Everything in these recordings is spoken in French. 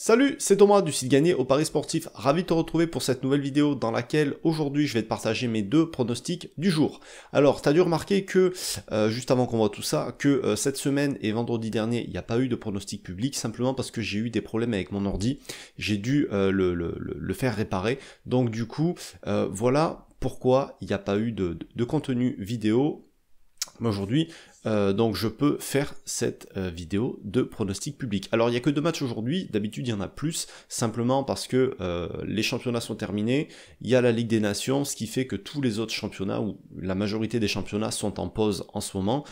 Salut, c'est Thomas du site Gagné au Paris Sportif. Ravi de te retrouver pour cette nouvelle vidéo dans laquelle aujourd'hui je vais te partager mes deux pronostics du jour. Alors, as dû remarquer que, euh, juste avant qu'on voit tout ça, que euh, cette semaine et vendredi dernier, il n'y a pas eu de pronostic public, simplement parce que j'ai eu des problèmes avec mon ordi. J'ai dû euh, le, faire réparer. Donc du coup, voilà pourquoi il n'y a pas eu de contenu vidéo aujourd'hui, euh, donc je peux faire cette euh, vidéo de pronostic public. Alors il n'y a que deux matchs aujourd'hui, d'habitude il y en a plus, simplement parce que euh, les championnats sont terminés, il y a la Ligue des Nations, ce qui fait que tous les autres championnats, ou la majorité des championnats sont en pause en ce moment,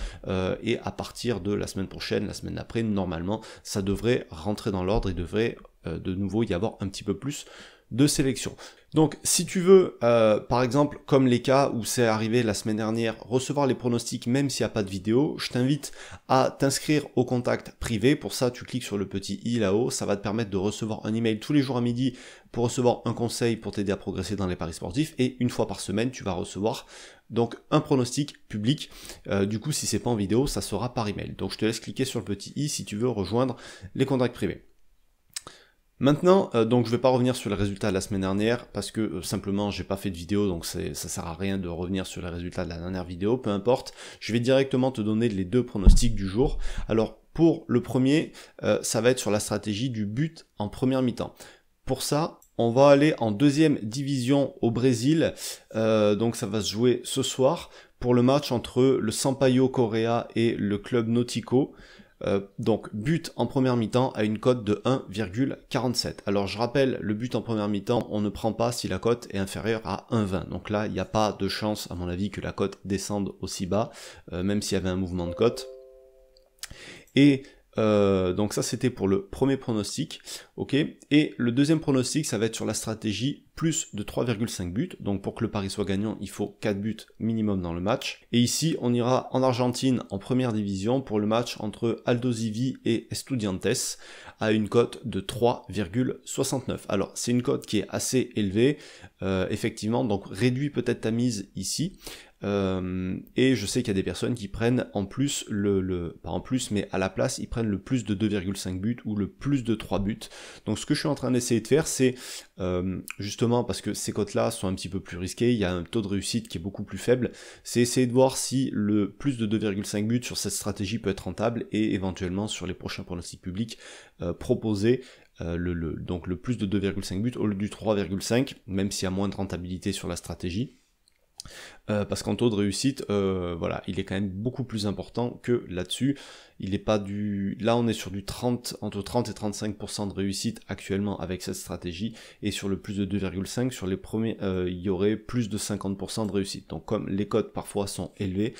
et à partir de la semaine prochaine, la semaine d'après, normalement, ça devrait rentrer dans l'ordre et devrait de nouveau y avoir un petit peu plus de sélection. Donc si tu veux, euh, par exemple, comme les cas où c'est arrivé la semaine dernière, recevoir les pronostics même s'il n'y a pas de vidéo, je t'invite à t'inscrire au contact privé. Pour ça, tu cliques sur le petit i là-haut, ça va te permettre de recevoir un email tous les jours à midi pour recevoir un conseil pour t'aider à progresser dans les paris sportifs. Et une fois par semaine, tu vas recevoir donc un pronostic public. Euh, du coup, si c'est pas en vidéo, ça sera par email. Donc je te laisse cliquer sur le petit i si tu veux rejoindre les contacts privés. Maintenant, euh, donc je vais pas revenir sur les résultats de la semaine dernière parce que euh, simplement j'ai pas fait de vidéo donc ça sert à rien de revenir sur les résultats de la dernière vidéo, peu importe. Je vais directement te donner les deux pronostics du jour. Alors pour le premier, euh, ça va être sur la stratégie du but en première mi-temps. Pour ça, on va aller en deuxième division au Brésil, donc ça va se jouer ce soir pour le match entre le Sampaio Correa et le club Nautico. Euh, donc but en première mi-temps à une cote de 1,47. Alors je rappelle, le but en première mi-temps, on ne prend pas si la cote est inférieure à 1,20. Donc là, il n'y a pas de chance, à mon avis, que la cote descende aussi bas, euh, même s'il y avait un mouvement de cote. Et euh, donc ça c'était pour le premier pronostic, ok Et le deuxième pronostic, ça va être sur la stratégie plus de 3,5 buts. Donc pour que le pari soit gagnant, il faut 4 buts minimum dans le match. Et ici, on ira en Argentine en première division pour le match entre Aldo Zivi et Estudiantes à une cote de 3,69. Alors c'est une cote qui est assez élevée, euh, effectivement, donc réduis peut-être ta mise ici. Euh, et je sais qu'il y a des personnes qui prennent en plus le, pas en plus mais à la place ils prennent le plus de 2,5 buts ou le plus de 3 buts donc ce que je suis en train d'essayer de faire c'est euh, justement parce que ces cotes là sont un petit peu plus risquées il y a un taux de réussite qui est beaucoup plus faible c'est essayer de voir si le plus de 2,5 buts sur cette stratégie peut être rentable et éventuellement sur les prochains pronostics publics euh, proposer le, donc le plus de 2,5 buts au lieu du 3,5 même s'il y a moins de rentabilité sur la stratégie euh, parce qu'en taux de réussite, euh, voilà, il est quand même beaucoup plus important que là-dessus. Il n'est pas du. Là, on est sur du 30, entre 30 et 35% de réussite actuellement avec cette stratégie. Et sur le plus de 2,5, sur les premiers, euh, il y aurait plus de 50% de réussite. Donc, comme les cotes parfois sont élevés,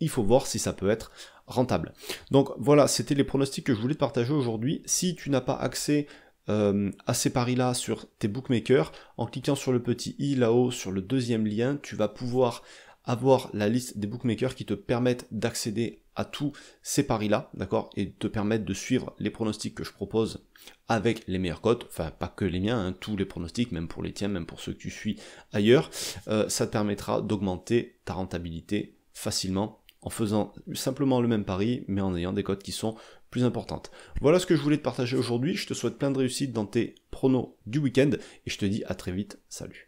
il faut voir si ça peut être rentable. Donc, voilà, c'était les pronostics que je voulais te partager aujourd'hui. Si tu n'as pas accès euh, à ces paris-là sur tes bookmakers, en cliquant sur le petit i là-haut sur le deuxième lien, tu vas pouvoir avoir la liste des bookmakers qui te permettent d'accéder à tous ces paris-là, d'accord, et te permettent de suivre les pronostics que je propose avec les meilleures cotes, enfin pas que les miens, hein, tous les pronostics, même pour les tiens, même pour ceux que tu suis ailleurs, euh, ça te permettra d'augmenter ta rentabilité facilement en faisant simplement le même pari, mais en ayant des cotes qui sont plus importantes. Voilà ce que je voulais te partager aujourd'hui. Je te souhaite plein de réussite dans tes pronos du week-end et je te dis à très vite. Salut.